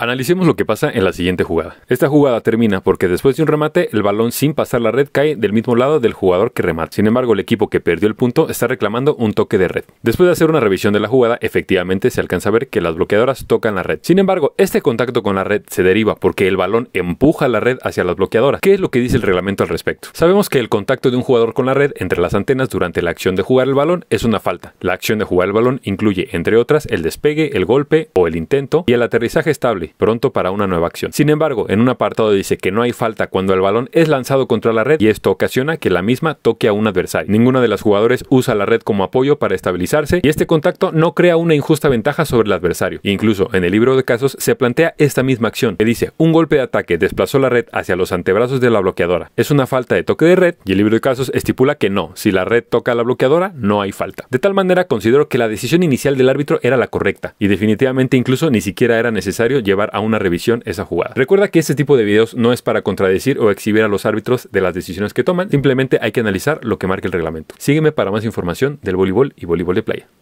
Analicemos lo que pasa en la siguiente jugada. Esta jugada termina porque después de un remate, el balón sin pasar la red cae del mismo lado del jugador que remata. Sin embargo, el equipo que perdió el punto está reclamando un toque de red. Después de hacer una revisión de la jugada, efectivamente se alcanza a ver que las bloqueadoras tocan la red. Sin embargo, este contacto con la red se deriva porque el balón empuja la red hacia las bloqueadoras. ¿Qué es lo que dice el reglamento al respecto? Sabemos que el contacto de un jugador con la red entre las antenas durante la acción de jugar el balón es una falta. La acción de jugar el balón incluye, entre otras, el despegue, el golpe o el intento y el aterrizaje estable pronto para una nueva acción. Sin embargo, en un apartado dice que no hay falta cuando el balón es lanzado contra la red y esto ocasiona que la misma toque a un adversario. Ninguna de las jugadores usa la red como apoyo para estabilizarse y este contacto no crea una injusta ventaja sobre el adversario. Incluso en el libro de casos se plantea esta misma acción que dice un golpe de ataque desplazó la red hacia los antebrazos de la bloqueadora. Es una falta de toque de red y el libro de casos estipula que no, si la red toca a la bloqueadora no hay falta. De tal manera considero que la decisión inicial del árbitro era la correcta y definitivamente incluso ni siquiera era necesario llevar a una revisión esa jugada. Recuerda que este tipo de videos no es para contradecir o exhibir a los árbitros de las decisiones que toman, simplemente hay que analizar lo que marca el reglamento. Sígueme para más información del voleibol y voleibol de playa.